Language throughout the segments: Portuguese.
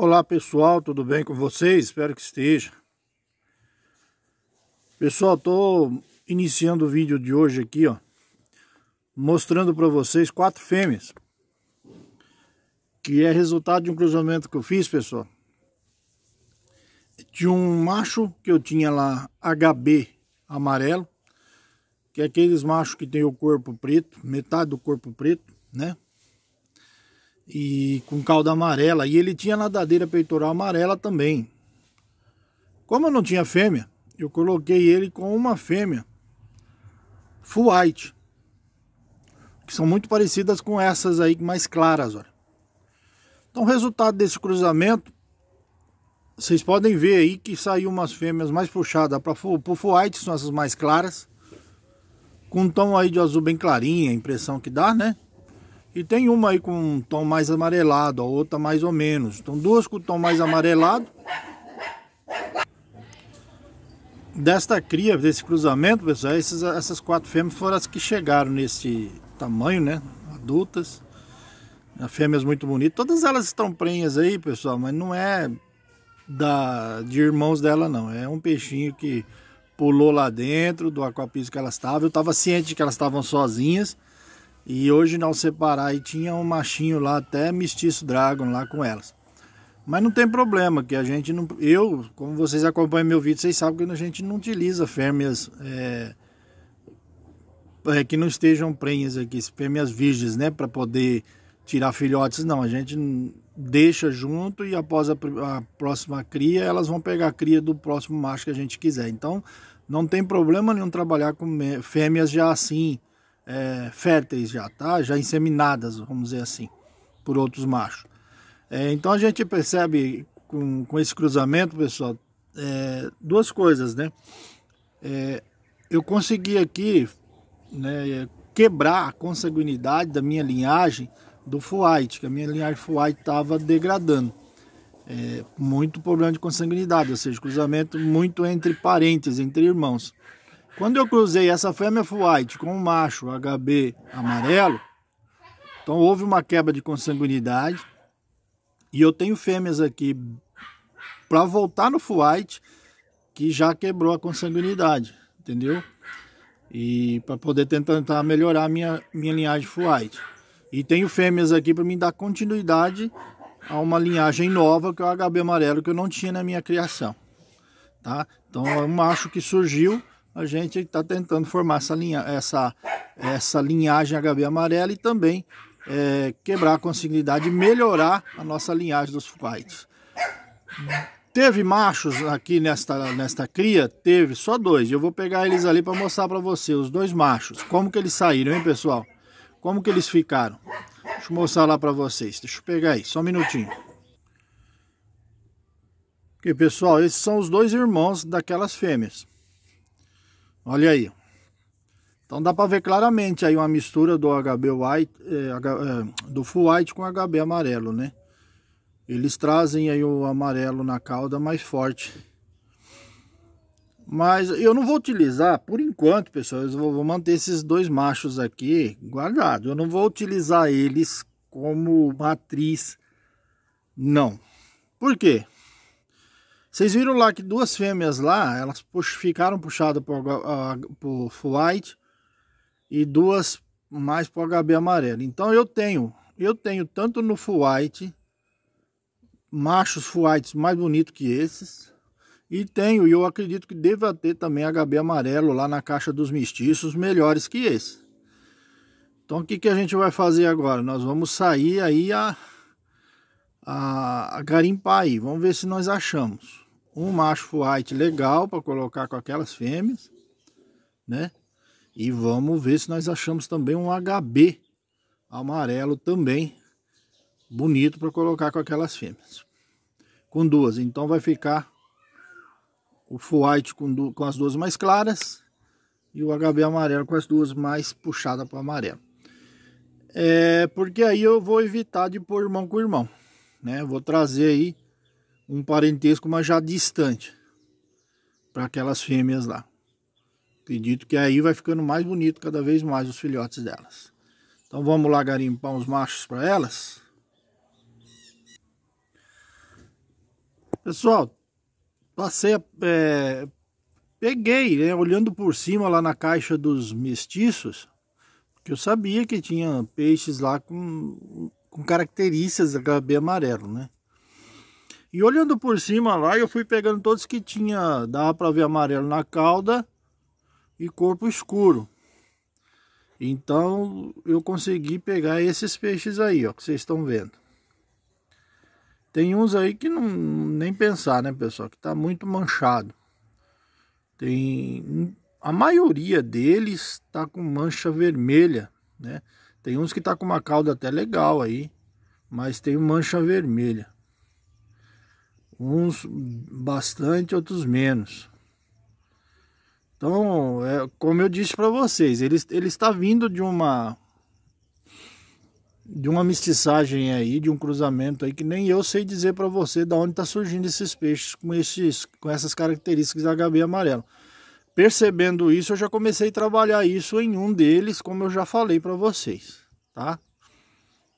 Olá pessoal, tudo bem com vocês? Espero que esteja. Pessoal, estou iniciando o vídeo de hoje aqui, ó, mostrando para vocês quatro fêmeas, que é resultado de um cruzamento que eu fiz, pessoal, de um macho que eu tinha lá, HB amarelo, que é aqueles machos que tem o corpo preto, metade do corpo preto, né? e com cauda amarela e ele tinha nadadeira peitoral amarela também. Como eu não tinha fêmea, eu coloquei ele com uma fêmea full white, que são muito parecidas com essas aí mais claras, olha. Então, o resultado desse cruzamento, vocês podem ver aí que saiu umas fêmeas mais puxadas para o full white, são essas mais claras, com um tom aí de azul bem clarinho, a impressão que dá, né? E tem uma aí com um tom mais amarelado, a outra mais ou menos. Então duas com tom mais amarelado. Desta cria, desse cruzamento, pessoal, essas essas quatro fêmeas foram as que chegaram nesse tamanho, né? Adultas. Fêmeas muito bonitas. Todas elas estão prenhas aí, pessoal, mas não é da, de irmãos dela, não. É um peixinho que pulou lá dentro do aquapiso que elas estavam. Eu estava ciente que elas estavam sozinhas. E hoje não separar e tinha um machinho lá, até mestiço dragon lá com elas. Mas não tem problema, que a gente não. Eu, como vocês acompanham meu vídeo, vocês sabem que a gente não utiliza fêmeas é, é, que não estejam prenhas aqui, fêmeas virgens, né? Para poder tirar filhotes, não. A gente deixa junto e após a, a, próxima cria, elas vão pegar a cria do próximo macho que a gente quiser. Então, não tem problema nenhum trabalhar com fêmeas já assim, é, férteis já, tá? Já inseminadas, vamos dizer assim, por outros machos. É, então a gente percebe com, com esse cruzamento, pessoal, é, duas coisas, né? É, eu consegui aqui né, quebrar a consanguinidade da minha linhagem do Fuite, que a minha linhagem Fuite estava degradando. É, muito problema de consanguinidade, ou seja, cruzamento muito entre parentes, entre irmãos. Quando eu cruzei essa fêmea White com o macho HB amarelo, então houve uma quebra de consanguinidade. E eu tenho fêmeas aqui para voltar no White que já quebrou a consanguinidade, entendeu? E para poder tentar melhorar a minha, minha linhagem White. E tenho fêmeas aqui para me dar continuidade a uma linhagem nova que é o HB amarelo que eu não tinha na minha criação, tá? Então é um macho que surgiu a gente está tentando formar essa, linha, essa, essa linhagem HB amarela e também é, quebrar a consignidade e melhorar a nossa linhagem dos fights. Teve machos aqui nesta, nesta cria? Teve, só dois. Eu vou pegar eles ali para mostrar para você, os dois machos. Como que eles saíram, hein, pessoal? Como que eles ficaram? Deixa eu mostrar lá para vocês. Deixa eu pegar aí, só um minutinho. Ok, pessoal, esses são os dois irmãos daquelas fêmeas. Olha aí. Então dá para ver claramente aí uma mistura do HB White, é, é, do Full White com HB amarelo, né? Eles trazem aí o amarelo na cauda mais forte. Mas eu não vou utilizar, por enquanto, pessoal, eu vou manter esses dois machos aqui guardados. Eu não vou utilizar eles como matriz, não. Por quê? Vocês viram lá que duas fêmeas lá, elas ficaram puxadas por, Full White e duas mais por HB amarelo. Então eu tenho, eu tenho tanto no Full White, machos Full white mais bonitos que esses, e tenho, e eu acredito que deva ter também HB amarelo lá na caixa dos mestiços, melhores que esse. Então o que, que a gente vai fazer agora? Nós vamos sair aí a, a, a garimpar aí, vamos ver se nós achamos um macho white legal para colocar com aquelas fêmeas, né? E vamos ver se nós achamos também um HB amarelo também, bonito para colocar com aquelas fêmeas. Com duas, então vai ficar o full white com, com as duas mais claras e o HB amarelo com as duas mais puxadas para amarelo. É, porque aí eu vou evitar de pôr irmão com irmão, né? Vou trazer aí um parentesco, mas já distante para aquelas fêmeas lá. Acredito que aí vai ficando mais bonito cada vez mais os filhotes delas. Então vamos lá garimpar uns machos para elas. Pessoal, passei, é, peguei, né, olhando por cima lá na caixa dos mestiços, porque eu sabia que tinha peixes lá com, com características da HB amarelo, né? E olhando por cima lá, eu fui pegando todos que tinha, dava para ver amarelo na cauda e corpo escuro. Então eu consegui pegar esses peixes aí, ó, que vocês estão vendo. Tem uns aí que não nem pensar, né, pessoal, que tá muito manchado. Tem a maioria deles tá com mancha vermelha, né? Tem uns que tá com uma cauda até legal aí, mas tem mancha vermelha uns bastante, outros menos. Então, é, como eu disse para vocês, ele, ele está vindo de uma de uma mestiçagem aí, de um cruzamento aí que nem eu sei dizer para você da onde está surgindo esses peixes com esses com essas características da HB amarelo. Percebendo isso, eu já comecei a trabalhar isso em um deles, como eu já falei para vocês, tá?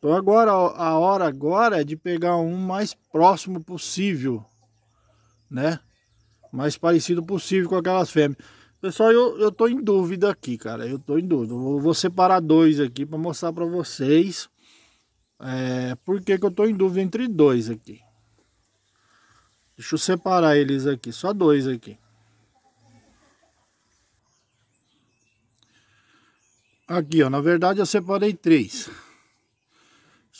Então agora a hora agora é de pegar um mais próximo possível, né? Mais parecido possível com aquelas fêmeas. Pessoal, eu, eu tô em dúvida aqui, cara. Eu tô em dúvida. Eu vou, separar dois aqui para mostrar para vocês é, por que, que eu tô em dúvida entre dois aqui. Deixa eu separar eles aqui, só dois aqui. Aqui, ó. Na verdade, eu separei três.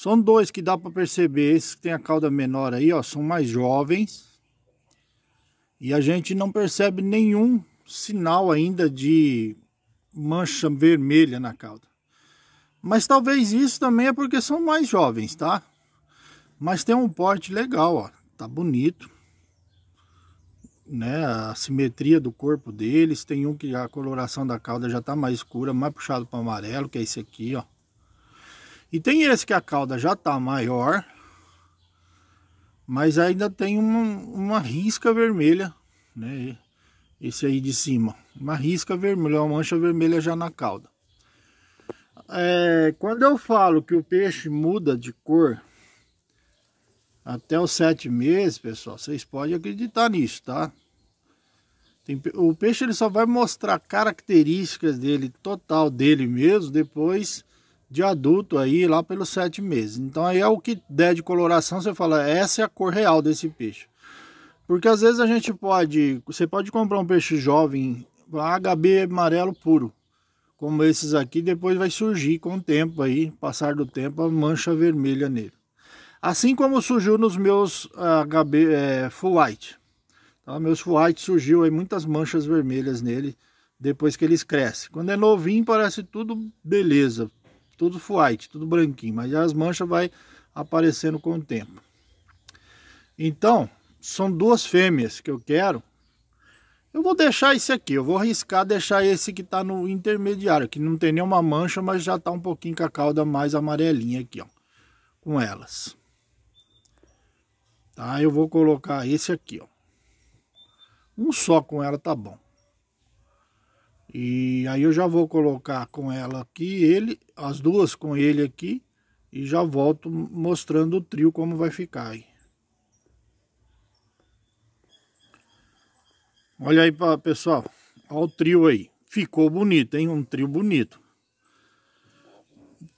São dois que dá para perceber, esses que tem a cauda menor aí, ó, são mais jovens. E a gente não percebe nenhum sinal ainda de mancha vermelha na cauda. Mas talvez isso também é porque são mais jovens, tá? Mas tem um porte legal, ó, tá bonito. Né, a simetria do corpo deles, tem um que a coloração da cauda já tá mais escura, mais puxado para amarelo, que é esse aqui, ó. E tem esse que a cauda já tá maior, mas ainda tem uma, uma risca vermelha, né? Esse aí de cima, uma risca vermelha, uma mancha vermelha já na cauda. É, quando eu falo que o peixe muda de cor até os sete meses, pessoal, vocês podem acreditar nisso, tá? Tem, o peixe ele só vai mostrar características dele, total dele mesmo, depois de adulto aí lá pelos sete meses. Então aí é o que der de coloração, você fala, essa é a cor real desse peixe. Porque às vezes a gente pode, você pode comprar um peixe jovem, HB amarelo puro, como esses aqui, depois vai surgir com o tempo aí, passar do tempo, a mancha vermelha nele. Assim como surgiu nos meus HB ah, é, Full White. Então, meus Full White surgiu aí muitas manchas vermelhas nele, depois que eles crescem. Quando é novinho parece tudo beleza, tudo white, tudo branquinho, mas as manchas vai aparecendo com o tempo. Então, são duas fêmeas que eu quero. Eu vou deixar esse aqui, eu vou arriscar deixar esse que está no intermediário, que não tem nenhuma mancha, mas já está um pouquinho com a cauda mais amarelinha aqui, ó, com elas. Tá, eu vou colocar esse aqui, ó. Um só com ela tá bom. E aí eu já vou colocar com ela aqui, ele, as duas com ele aqui, e já volto mostrando o trio como vai ficar aí. Olha aí, pessoal, olha o trio aí. Ficou bonito, hein? Um trio bonito.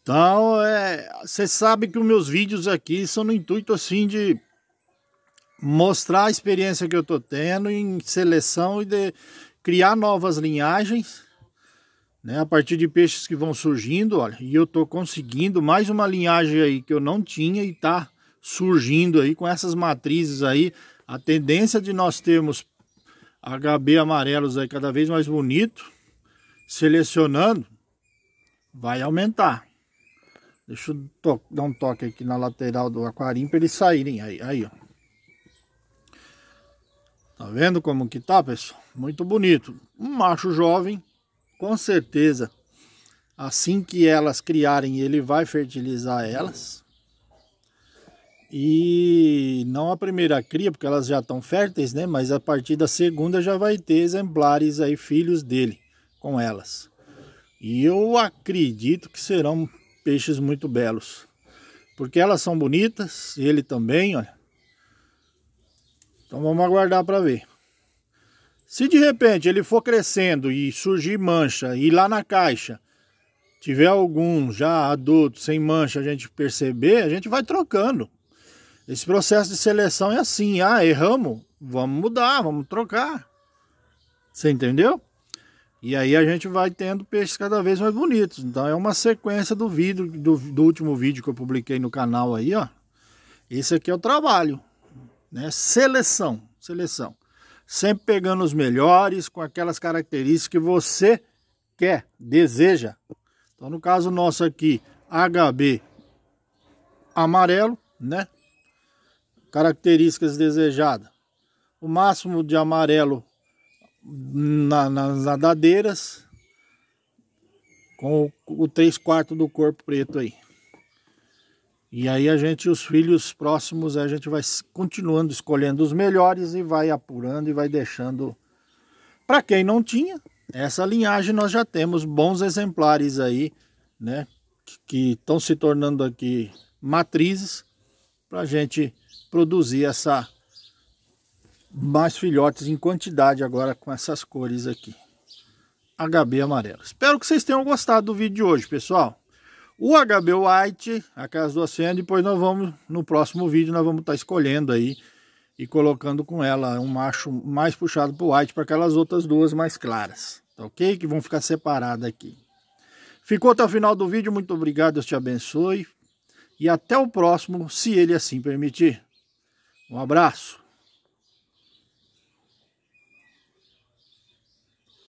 Então, você é, sabe que os meus vídeos aqui são no intuito, assim, de mostrar a experiência que eu tô tendo em seleção e, de, criar novas linhagens, né? A partir de peixes que vão surgindo, olha, e eu tô conseguindo mais uma linhagem aí que eu não tinha e tá surgindo aí com essas matrizes aí. A tendência de nós termos HB amarelos aí cada vez mais bonito, selecionando, vai aumentar. Deixa eu dar um toque aqui na lateral do aquarinho para eles saírem aí, aí ó. Tá vendo como que tá, pessoal? Muito bonito. Um macho jovem, com certeza, assim que elas criarem, ele vai fertilizar elas. E não a primeira cria, porque elas já estão férteis, né? Mas a partir da segunda já vai ter exemplares aí, filhos dele, com elas. E eu acredito que serão peixes muito belos. Porque elas são bonitas, ele também, olha. Então vamos aguardar para ver. Se de repente ele for crescendo e surgir mancha e lá na caixa tiver algum já adulto sem mancha a gente perceber, a gente vai trocando. Esse processo de seleção é assim, ah, erramos, vamos mudar, vamos trocar. Você entendeu? E aí a gente vai tendo peixes cada vez mais bonitos. Então é uma sequência do vídeo do, do último vídeo que eu publiquei no canal aí, ó. Esse aqui é o trabalho né? Seleção, seleção. Sempre pegando os melhores com aquelas características que você quer, deseja. Então, no caso nosso aqui, HB amarelo, né? Características desejadas. O máximo de amarelo na, nas nadadeiras, com o, 3 quartos do corpo preto aí. E aí a gente, os filhos próximos, a gente vai continuando escolhendo os melhores e vai apurando e vai deixando. Para quem não tinha, essa linhagem nós já temos bons exemplares aí, né? Que estão se tornando aqui matrizes para a gente produzir essa mais filhotes em quantidade agora com essas cores aqui. HB amarelo. Espero que vocês tenham gostado do vídeo de hoje, pessoal. O HB White, a casa do oceano, depois nós vamos, no próximo vídeo, nós vamos estar tá escolhendo aí e colocando com ela um macho mais puxado para o white para aquelas outras duas mais claras, tá ok? Que vão ficar separadas aqui. Ficou até o final do vídeo, muito obrigado, Deus te abençoe e até o próximo, se ele assim permitir. Um abraço.